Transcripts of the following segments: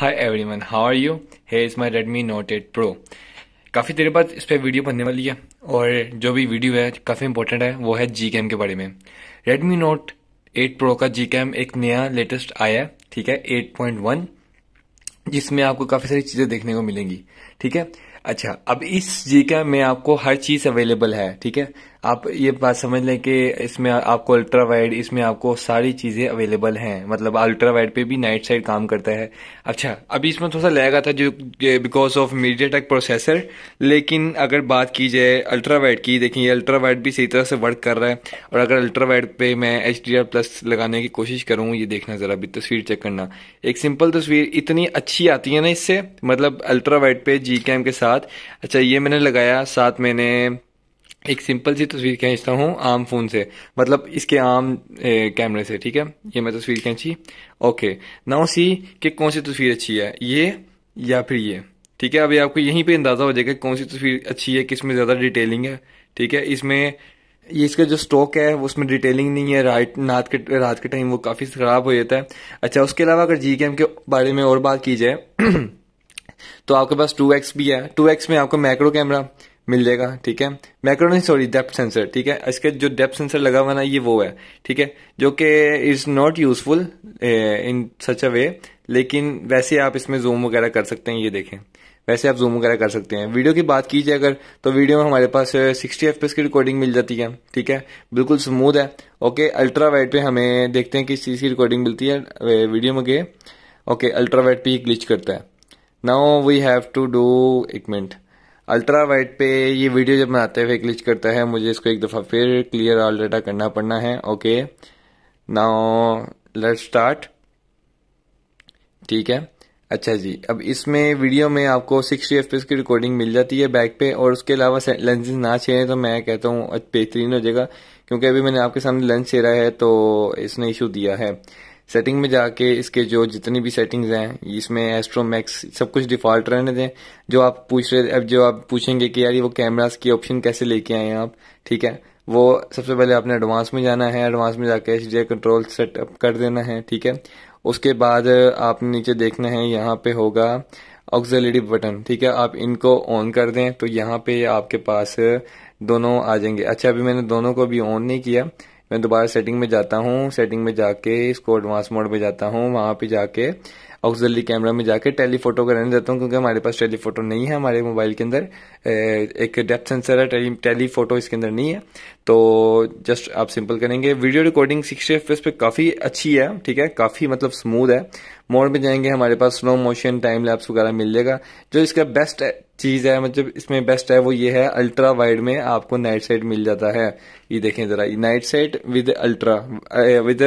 hi everyone how are you है is my Redmi Note eight Pro काफ़ी देर बाद इस पर वीडियो बनने वाली है और जो भी वीडियो है काफ़ी इंपॉर्टेंट है वो है जी के बारे में रेडमी नोट एट प्रो का जी कैम एक नया लेटेस्ट आया है ठीक है एट पॉइंट वन जिसमें आपको काफ़ी सारी चीज़ें देखने को मिलेंगी ठीक है अच्छा अब इस जी कैम में आपको हर चीज़ अवेलेबल है ठीक है आप ये बात समझ लें कि इसमें आपको अल्ट्रा वाइड इसमें आपको सारी चीज़ें अवेलेबल हैं मतलब अल्ट्रा वाइड पे भी नाइट साइड काम करता है अच्छा अभी इसमें थोड़ा सा लैग था जो because of MediaTek processor लेकिन अगर बात की जाए अल्ट्रा वाइड की देखिए अल्ट्रा वाइड भी सही तरह से वर्क कर रहा है और अगर अल्ट्रा वाइड पर मैं एच प्लस लगाने की कोशिश करूँ ये देखना ज़रा अभी तस्वीर चेक करना एक सिंपल तस्वीर इतनी अच्छी आती है ना इससे मतलब अल्ट्रा वाइड पे जी कैम के साथ अच्छा ये मैंने लगाया साथ मैंने एक सिंपल सी तस्वीर खींचता हूँ आम फ़ोन से मतलब इसके आम ए, कैमरे से ठीक है ये मैं तस्वीर खींची ओके नाउ सी कि कौन सी तस्वीर अच्छी है ये या फिर ये ठीक है अभी आपको यहीं पे अंदाज़ा हो जाएगा कौन सी तस्वीर अच्छी है किस में ज़्यादा डिटेलिंग है ठीक है इसमें ये इसका जो स्टॉक है उसमें डिटेलिंग नहीं है राइट रात के रात के टाइम वो काफ़ी ख़राब हो जाता है अच्छा उसके अलावा अगर जी के बारे में और बात की जाए तो आपके पास टू एक्स भी है टू एक्स में आपको मैक्रो कैमरा मिल जाएगा ठीक है मैक्रोनी सॉरी डेप्थ सेंसर ठीक है इसके जो डेप्थ सेंसर लगा हुआ ना ये वो है ठीक है जो कि is not useful in such a way लेकिन वैसे आप इसमें जूम वगैरह कर सकते हैं ये देखें वैसे आप जूम वगैरह कर सकते हैं वीडियो की बात की जाए अगर तो वीडियो में हमारे पास सिक्सटी eh, एफ की रिकॉर्डिंग मिल जाती है ठीक है बिल्कुल स्मूथ है ओके अल्ट्रा वाइट पे हमें देखते हैं किस चीज़ की रिकॉर्डिंग मिलती है वीडियो eh, में गए ओके अल्ट्रा वाइट पे ही ग्लिच करता है now we have to do एक मिनट अल्ट्रा वाइट पे ये वीडियो जब बनाते हुए क्लिक करता है मुझे इसको एक दफ़ा फिर क्लियर ऑल डाटा करना पड़ना है ओके नाउ लेट स्टार्ट ठीक है अच्छा जी अब इसमें वीडियो में आपको सिक्सटी एफ की रिकॉर्डिंग मिल जाती है बैक पे और उसके अलावा लेंसेज ना छेड़ें तो मैं कहता हूँ बेहतरीन हो जाएगा क्योंकि अभी मैंने आपके सामने लेंस छेड़ा है तो इसने इशू दिया है सेटिंग में जाके इसके जो जितनी भी सेटिंग्स हैं इसमें एस्ट्रो मैक्स सब कुछ डिफ़ॉल्ट रहने दें जो आप पूछ रहे अब जो आप पूछेंगे कि यार ये वो कैमरास की ऑप्शन कैसे लेके आए हैं आप ठीक है वो सबसे पहले आपने एडवांस में जाना है एडवांस में जाके एच कंट्रोल सेटअप कर देना है ठीक है उसके बाद आपने नीचे देखना है यहाँ पे होगा ऑक्सिलरी बटन ठीक है आप इनको ऑन कर दें तो यहाँ पे आपके पास दोनों आ जाएंगे अच्छा अभी मैंने दोनों को भी ऑन नहीं किया मैं दोबारा सेटिंग में जाता हूँ सेटिंग में जाके इसको एडवांस मोड में जाता हूँ वहाँ पे जाके ऑक्सिलरी कैमरा में जाकर टेलीफोटो का रहने देता हूँ क्योंकि हमारे पास टेलीफोटो नहीं है हमारे मोबाइल के अंदर एक डेप्थ सेंसर है टेली टेलीफोटो इसके अंदर नहीं है तो जस्ट आप सिंपल करेंगे वीडियो रिकॉर्डिंग सिक्सटी एफ पे काफ़ी अच्छी है ठीक है काफ़ी मतलब स्मूथ है मोड में जाएंगे हमारे पास स्लो मोशन टाइम लैप्स वगैरह मिल जाएगा जो इसका बेस्ट चीज़ है मतलब इसमें बेस्ट है वो ये है अल्ट्रा वाइड में आपको नाइट साइड मिल जाता है ये देखें ज़रा night side with ultra with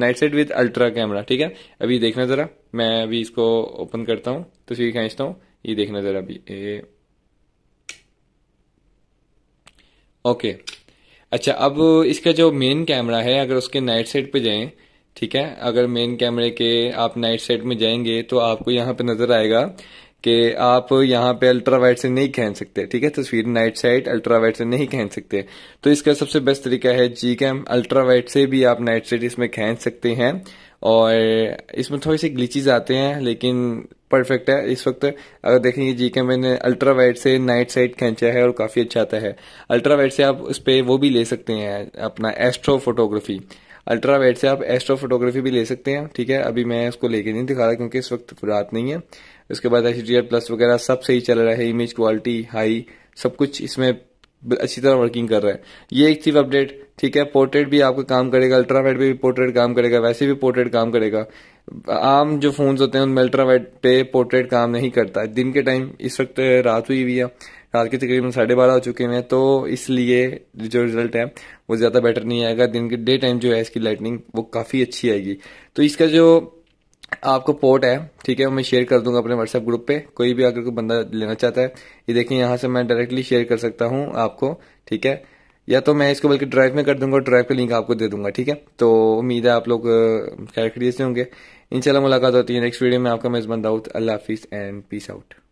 night side with ultra camera ठीक है अभी देखना ज़रा मैं अभी इसको ओपन करता हूँ तस्वीर तो खींचता हूँ ये देखना ज़रा अभी ए... ओके अच्छा अब इसका जो मेन कैमरा है अगर उसके नाइट साइड पे जाएं ठीक है अगर मेन कैमरे के आप नाइट साइड में जाएंगे तो आपको यहाँ पे नज़र आएगा कि आप यहाँ पे अल्ट्रा वाइट से नहीं खींच सकते ठीक है तस्वीर नाइट साइड अल्ट्रा वाइट से नहीं खींच सकते तो इसका सबसे बेस्ट तरीका है जी कैम अल्ट्रा वाइट से भी आप नाइट साइड इसमें खींच सकते हैं और इसमें थोड़े से ग्लिचेज आते हैं लेकिन परफेक्ट है इस वक्त अगर देखेंगे जी के मैंने अल्ट्रा वाइट से नाइट साइड खींचा है और काफ़ी अच्छा आता है अल्ट्रा वाइट से आप उस पर वो भी ले सकते हैं अपना एस्ट्रो फोटोग्राफी अल्ट्रा वाइट से आप एस्ट्रो फोटोग्राफी भी ले सकते हैं ठीक है अभी मैं उसको लेके नहीं दिखा रहा क्योंकि इस वक्त रात नहीं है उसके बाद एच प्लस वगैरह सब सही चल रहा है इमेज क्वालिटी हाई सब कुछ इसमें अच्छी तरह वर्किंग कर रहा है ये एक थी अपडेट ठीक है पोर्ट्रेट भी आपका काम करेगा अल्ट्रावाइट पे भी पोर्ट्रेट काम करेगा वैसे भी पोर्ट्रेट काम करेगा आम जो फोन्स होते हैं उनमें अल्ट्रावाइट पे पोर्ट्रेट काम नहीं करता दिन के टाइम इस वक्त रात हुई हुई है रात के तकरीबन साढ़े बारह हो चुके हैं तो इसलिए जो रिजल्ट है वो ज़्यादा बेटर नहीं आएगा दिन के डे टाइम जो है इसकी लाइटनिंग वो काफ़ी अच्छी आएगी तो इसका जो आपको पोर्ट है ठीक है मैं शेयर कर दूंगा अपने व्हाट्सएप ग्रुप पे कोई भी अगर कोई बंदा लेना चाहता है ये देखिए यहाँ से मैं डायरेक्टली शेयर कर सकता हूँ आपको ठीक है या तो मैं इसको बल्कि ड्राइव में कर दूंगा ड्राइव का लिंक आपको दे दूंगा ठीक है तो उम्मीद है आप लोग खैर खरीद से होंगे इनशाला मुलाकात होती है नेक्स्ट वीडियो में आपका मेज़बान दाऊद अल्लाह हाफिज़ एंड पीस आउट